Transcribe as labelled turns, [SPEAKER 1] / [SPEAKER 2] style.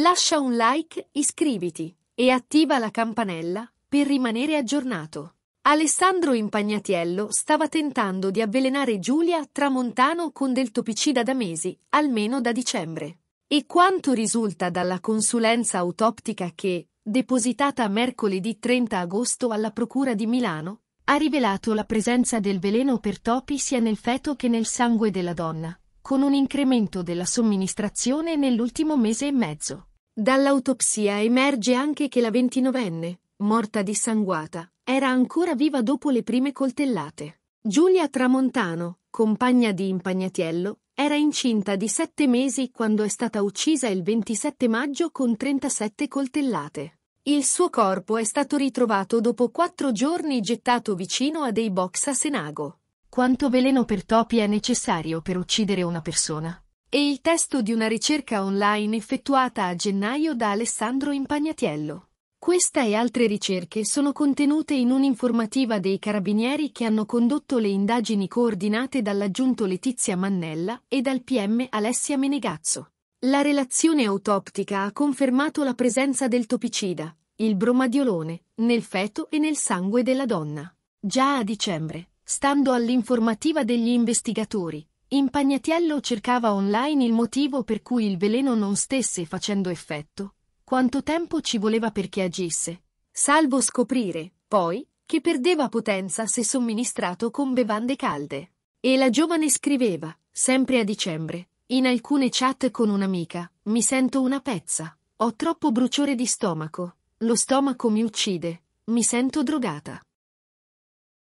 [SPEAKER 1] Lascia un like, iscriviti e attiva la campanella per rimanere aggiornato. Alessandro Impagnatiello stava tentando di avvelenare Giulia Tramontano con del topicida da mesi, almeno da dicembre. E quanto risulta dalla consulenza autoptica che, depositata mercoledì 30 agosto alla Procura di Milano, ha rivelato la presenza del veleno per topi sia nel feto che nel sangue della donna, con un incremento della somministrazione nell'ultimo mese e mezzo. Dall'autopsia emerge anche che la 29enne, morta dissanguata, era ancora viva dopo le prime coltellate. Giulia Tramontano, compagna di Impagnatiello, era incinta di sette mesi quando è stata uccisa il 27 maggio con 37 coltellate. Il suo corpo è stato ritrovato dopo quattro giorni gettato vicino a dei box a Senago. Quanto veleno per topi è necessario per uccidere una persona? e il testo di una ricerca online effettuata a gennaio da Alessandro Impagnatiello. Questa e altre ricerche sono contenute in un'informativa dei carabinieri che hanno condotto le indagini coordinate dall'aggiunto Letizia Mannella e dal PM Alessia Menegazzo. La relazione autoptica ha confermato la presenza del topicida, il bromadiolone, nel feto e nel sangue della donna. Già a dicembre, stando all'informativa degli investigatori, Impagnatiello cercava online il motivo per cui il veleno non stesse facendo effetto, quanto tempo ci voleva perché agisse, salvo scoprire, poi, che perdeva potenza se somministrato con bevande calde. E la giovane scriveva, sempre a dicembre, in alcune chat con un'amica, mi sento una pezza, ho troppo bruciore di stomaco, lo stomaco mi uccide, mi sento drogata.